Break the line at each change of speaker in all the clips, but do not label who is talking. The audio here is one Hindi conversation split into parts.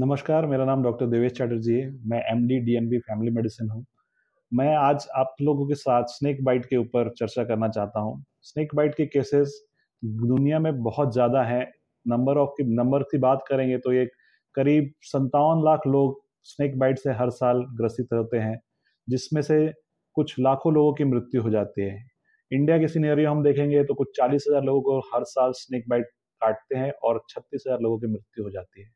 नमस्कार मेरा नाम डॉक्टर देवेश चैटर्जी है मैं M D D M B family medicine हूँ मैं आज आप लोगों के साथ स्नेक बाइट के ऊपर चर्चा करना चाहता हूँ स्नेक बाइट के केसेस दुनिया में बहुत ज़्यादा हैं नंबर ऑफ की नंबर की बात करेंगे तो ये करीब संतावन लाख लोग स्नेक बाइट से हर साल ग्रसित रहते हैं जिसमें से कुछ लाखों लोगों की मृत्यु हो जाती है इंडिया के सीनियरियो हम देखेंगे तो कुछ चालीस हज़ार लोगों को हर साल स्नेक बाइट काटते हैं और छत्तीस हज़ार लोगों की मृत्यु हो जाती है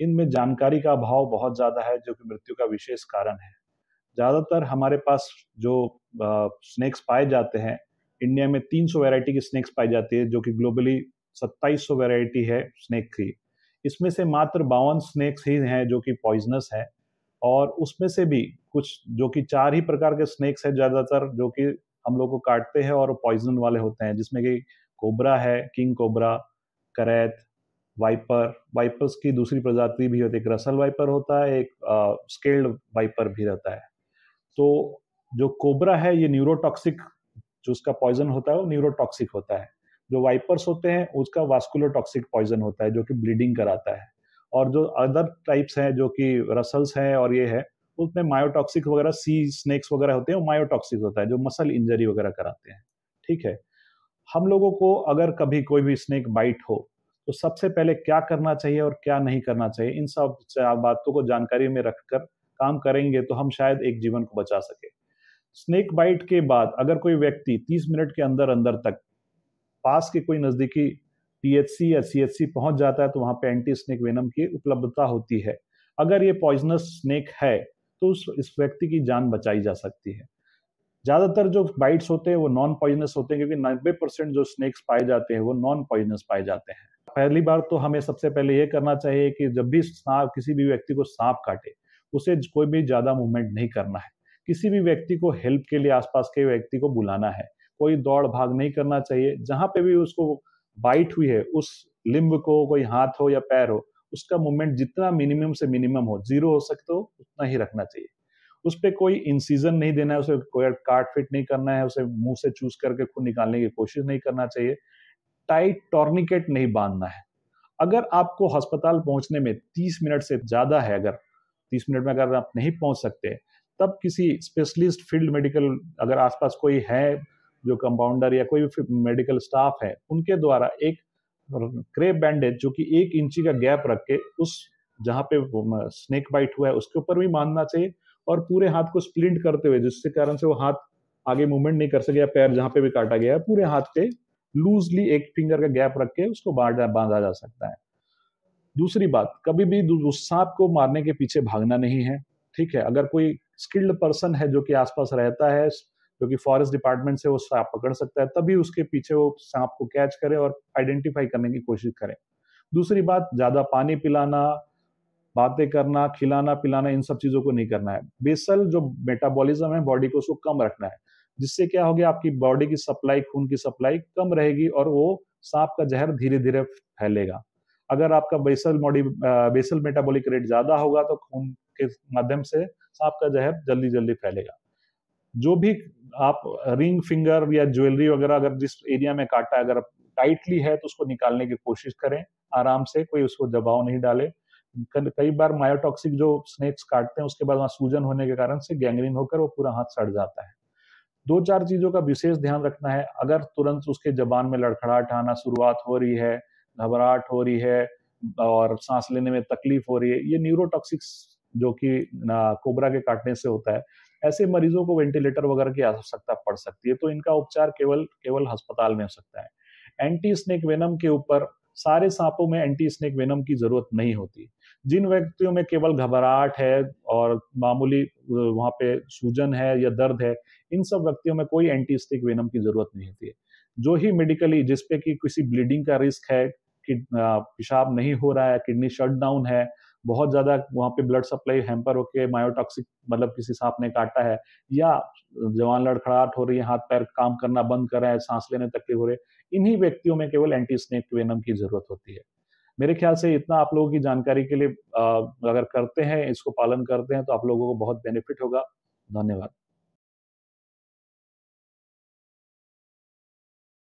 इनमें जानकारी का अभाव बहुत ज़्यादा है जो कि मृत्यु का विशेष कारण है ज़्यादातर हमारे पास जो स्नेक्स पाए जाते हैं इंडिया में 300 वेराइटी की स्नेक्स पाई जाती है जो कि ग्लोबली 2700 वेराइटी है स्नेक की इसमें से मात्र बावन स्नेक्स ही हैं जो कि पॉइजनस है और उसमें से भी कुछ जो कि चार ही प्रकार के स्नेक्स हैं ज़्यादातर जो कि हम लोग को काटते हैं और पॉइजन वाले होते हैं जिसमें कि कोबरा है king cobra krait viper vipers की दूसरी प्रजाति भी होती है एक रसल वाइपर होता है एक स्केल्ड वाइपर भी रहता है तो जो कोबरा है ये न्यूरोटॉक्सिक जो उसका पॉइजन होता है वो न्यूरोटॉक्सिक होता है जो वाइपर्स होते हैं उसका वास्कुलोटॉक्सिक पॉइजन होता है जो कि ब्लीडिंग कराता है और जो अदर टाइप्स हैं जो कि रसल्स हैं और ये है उसमें मायोटॉक्सिक वगैरह सी स्नेक्स वगैरह होते हैं मायोटॉक्सिक होता है जो मसल इंजरी वगैरह कराते हैं ठीक है हम लोगों को अगर कभी कोई भी स्नेक बाइट हो तो सबसे पहले क्या करना चाहिए और क्या नहीं करना चाहिए इन सब बातों को जानकारी में रखकर काम करेंगे तो हम शायद एक जीवन को बचा सके स्नेक बाइट के बाद अगर कोई व्यक्ति 30 मिनट के अंदर अंदर तक पास के कोई नज़दीकी पीएचसी या सीएचसी पहुंच जाता है तो वहां पे एंटी स्नेक वेनम की उपलब्धता होती है अगर ये पॉइजनस स्नेक है तो उस इस व्यक्ति की जान बचाई जा सकती है ज़्यादातर जो बाइट्स होते हैं वो नॉन पॉइजनस होते हैं क्योंकि नब्बे परसेंट जो स्नेक्स पाए जाते हैं वो नॉन पॉइजनस पाए जाते हैं पहली बार तो हमें सबसे पहले ये करना चाहिए कि जब भी सांप किसी भी व्यक्ति को सांप काटे उसे कोई भी ज्यादा मूवमेंट नहीं करना है किसी भी व्यक्ति को हेल्प के लिए आसपास के व्यक्ति को बुलाना है कोई दौड़ भाग नहीं करना चाहिए जहां पे भी उसको बाइट हुई है उस लिम्ब को कोई हाथ हो या पैर हो उसका मूवमेंट जितना मिनिमम से मिनिमम हो जीरो हो सकते हो उतना ही रखना चाहिए उस पर कोई इंसीजन नहीं देना है उसे कोई काट फिट नहीं करना है उसे मुंह से चूज करके खुद निकालने की कोशिश नहीं करना चाहिए टाइट टॉर्निकेट नहीं बांधना है अगर आपको अस्पताल पहुंचने में 30 मिनट से ज़्यादा है अगर 30 मिनट में अगर आप नहीं पहुंच सकते तब किसी स्पेशलिस्ट फील्ड मेडिकल अगर आसपास कोई है जो कंपाउंडर या कोई भी मेडिकल स्टाफ है उनके द्वारा एक क्रेप बैंडेज जो कि एक इंची का गैप रख के उस जहाँ पे स्नेक बाइट हुआ है उसके ऊपर भी बांधना चाहिए और पूरे हाथ को स्प्लिंट करते हुए जिसके कारण से वो हाथ आगे मूवमेंट नहीं कर सके या पैर जहाँ पे भी काटा गया है पूरे हाथ पे लूजली एक फिंगर का गैप रख के उसको बांधा जा सकता है दूसरी बात कभी भी उस सांप को मारने के पीछे भागना नहीं है ठीक है अगर कोई स्किल्ड पर्सन है जो कि आसपास रहता है जो कि फॉरेस्ट डिपार्टमेंट से वो सांप पकड़ सकता है तभी उसके पीछे वो सांप को कैच करे और आइडेंटिफाई करने की कोशिश करें दूसरी बात ज्यादा पानी पिलाना बातें करना खिलाना पिलाना इन सब चीजों को नहीं करना है बेसल जो मेटाबॉलिज्म है बॉडी को उसको कम रखना है जिससे क्या हो गया आपकी बॉडी की सप्लाई खून की सप्लाई कम रहेगी और वो सांप का जहर धीरे धीरे फैलेगा अगर आपका बेसल मॉडी बेसल मेटाबॉलिक रेट ज्यादा होगा तो खून के माध्यम से सांप का जहर जल्दी जल्दी फैलेगा जो भी आप रिंग फिंगर या ज्वेलरी वगैरह अगर जिस एरिया में काटा अगर टाइटली है तो उसको निकालने की कोशिश करें आराम से कोई उसको दबाव नहीं डाले कई बार मायोटॉक्सिक जो स्नेक्स काटते हैं उसके बाद वहां सूजन होने के कारण से गैंग्रीन होकर वो पूरा हाथ सड़ जाता है दो चार चीजों का विशेष ध्यान रखना है अगर तुरंत उसके जबान में लड़खड़ाहट आना शुरुआत हो रही है घबराहट हो रही है और सांस लेने में तकलीफ हो रही है ये न्यूरोटॉक्सिक्स जो कि कोबरा के काटने से होता है ऐसे मरीजों को वेंटिलेटर वगैरह की आवश्यकता पड़ सकती है तो इनका उपचार केवल केवल अस्पताल में हो सकता है एंटी स्नेक वेनम के ऊपर सारे सांपों में एंटी स्नेक वेनम की जरूरत नहीं होती जिन व्यक्तियों में केवल घबराहट है और मामूली वहाँ पे सूजन है या दर्द है इन सब व्यक्तियों में कोई एंटीस्टिक वेनम की जरूरत नहीं होती है जो ही मेडिकली जिसपे कि किसी ब्लीडिंग का रिस्क है कि पेशाब नहीं हो रहा है किडनी शट डाउन है बहुत ज्यादा वहाँ पे ब्लड सप्लाई हैम्पर होके मायोटॉक्सिक मतलब किसी सांप ने काटा है या जवान लड़खड़ाहट हो रही है हाथ पैर काम करना बंद कर रहा है सांस लेने तकलीफ हो रही है इन्हीं व्यक्तियों में केवल एंटी स्नेक वेनम की जरूरत होती है मेरे ख्याल से इतना आप लोगों की जानकारी के लिए अगर करते हैं इसको पालन करते हैं तो आप लोगों को बहुत बेनिफिट होगा धन्यवाद